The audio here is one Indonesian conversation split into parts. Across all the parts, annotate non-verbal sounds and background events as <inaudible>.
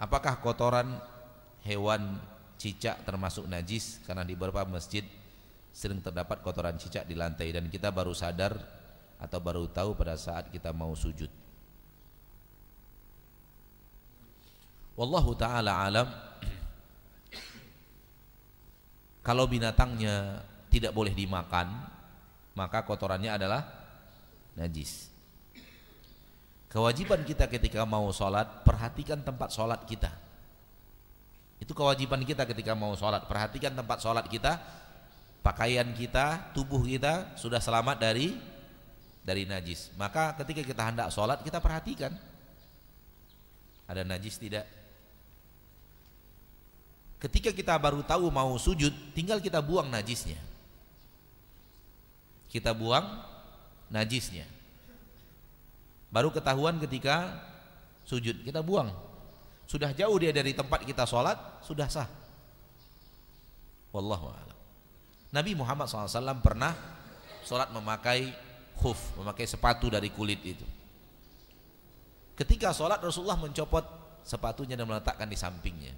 Apakah kotoran hewan cicak termasuk najis karena di beberapa masjid sering terdapat kotoran cicak di lantai dan kita baru sadar atau baru tahu pada saat kita mau sujud. Wallahu taala alam. <clears throat> Kalau binatangnya tidak boleh dimakan, maka kotorannya adalah najis. Kewajiban kita ketika mau sholat, perhatikan tempat sholat kita. Itu kewajiban kita ketika mau sholat, perhatikan tempat sholat kita, pakaian kita, tubuh kita sudah selamat dari dari najis. Maka ketika kita hendak sholat, kita perhatikan ada najis tidak. Ketika kita baru tahu mau sujud, tinggal kita buang najisnya. Kita buang najisnya baru ketahuan ketika sujud kita buang sudah jauh dia dari tempat kita sholat sudah sah wallahu a'lam Nabi Muhammad SAW pernah sholat memakai khuf memakai sepatu dari kulit itu ketika sholat Rasulullah mencopot sepatunya dan meletakkan di sampingnya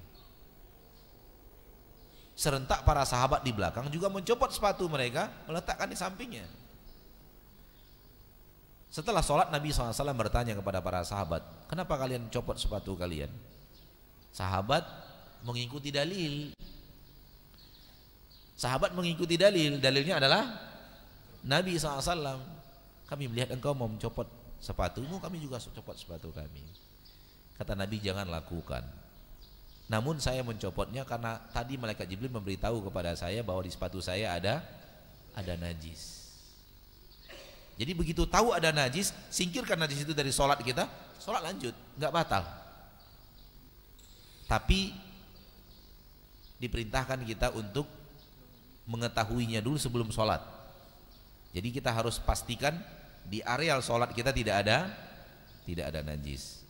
serentak para sahabat di belakang juga mencopot sepatu mereka meletakkan di sampingnya setelah sholat Nabi SAW bertanya kepada para sahabat, kenapa kalian copot sepatu kalian? Sahabat mengikuti dalil. Sahabat mengikuti dalil, dalilnya adalah Nabi SAW. Kami melihat engkau mau mencopot sepatumu, kami juga copot sepatu kami. Kata Nabi jangan lakukan. Namun saya mencopotnya karena tadi malaikat Jibril memberitahu kepada saya bahwa di sepatu saya ada ada najis. Jadi begitu tahu ada najis, singkirkan najis itu dari sholat kita, sholat lanjut, nggak batal. Tapi diperintahkan kita untuk mengetahuinya dulu sebelum sholat. Jadi kita harus pastikan di areal sholat kita tidak ada tidak ada najis.